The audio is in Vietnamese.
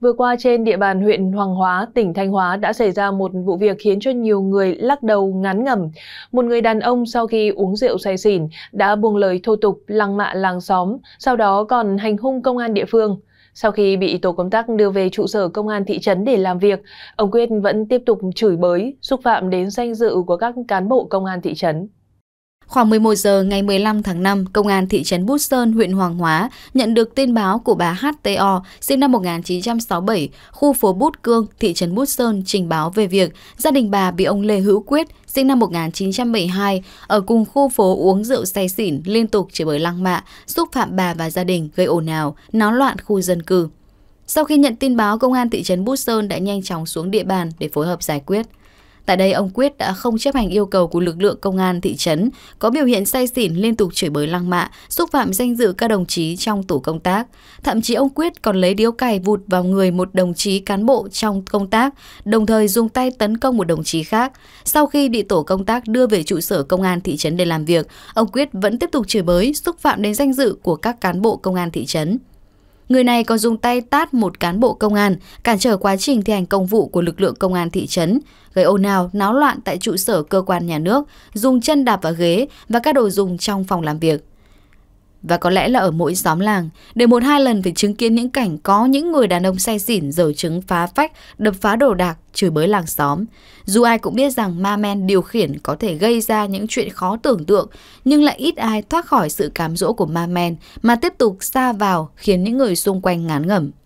Vừa qua trên địa bàn huyện Hoàng Hóa, tỉnh Thanh Hóa đã xảy ra một vụ việc khiến cho nhiều người lắc đầu ngán ngẩm. Một người đàn ông sau khi uống rượu say xỉn đã buông lời thô tục lăng mạ làng xóm, sau đó còn hành hung công an địa phương. Sau khi bị tổ công tác đưa về trụ sở công an thị trấn để làm việc, ông Quyết vẫn tiếp tục chửi bới, xúc phạm đến danh dự của các cán bộ công an thị trấn. Khoảng 11 giờ ngày 15 tháng 5, Công an thị trấn Bút Sơn, huyện Hoàng Hóa nhận được tin báo của bà HTO, sinh năm 1967, khu phố Bút Cương, thị trấn Bút Sơn trình báo về việc gia đình bà bị ông Lê Hữu Quyết, sinh năm 1972, ở cùng khu phố uống rượu say xỉn liên tục chửi bới lăng mạ, xúc phạm bà và gia đình gây ồn ào, náo loạn khu dân cư. Sau khi nhận tin báo, công an thị trấn Bút Sơn đã nhanh chóng xuống địa bàn để phối hợp giải quyết. Tại đây, ông Quyết đã không chấp hành yêu cầu của lực lượng công an thị trấn, có biểu hiện say xỉn liên tục chửi bới lăng mạ, xúc phạm danh dự các đồng chí trong tổ công tác. Thậm chí ông Quyết còn lấy điếu cày vụt vào người một đồng chí cán bộ trong công tác, đồng thời dùng tay tấn công một đồng chí khác. Sau khi bị tổ công tác đưa về trụ sở công an thị trấn để làm việc, ông Quyết vẫn tiếp tục chửi bới, xúc phạm đến danh dự của các cán bộ công an thị trấn. Người này còn dùng tay tát một cán bộ công an, cản trở quá trình thi hành công vụ của lực lượng công an thị trấn, gây ồn ào, náo loạn tại trụ sở cơ quan nhà nước, dùng chân đạp vào ghế và các đồ dùng trong phòng làm việc. Và có lẽ là ở mỗi xóm làng, đều một hai lần phải chứng kiến những cảnh có những người đàn ông say xỉn dở trứng phá phách, đập phá đồ đạc, chửi bới làng xóm. Dù ai cũng biết rằng ma men điều khiển có thể gây ra những chuyện khó tưởng tượng, nhưng lại ít ai thoát khỏi sự cám dỗ của ma men mà tiếp tục xa vào khiến những người xung quanh ngán ngẩm.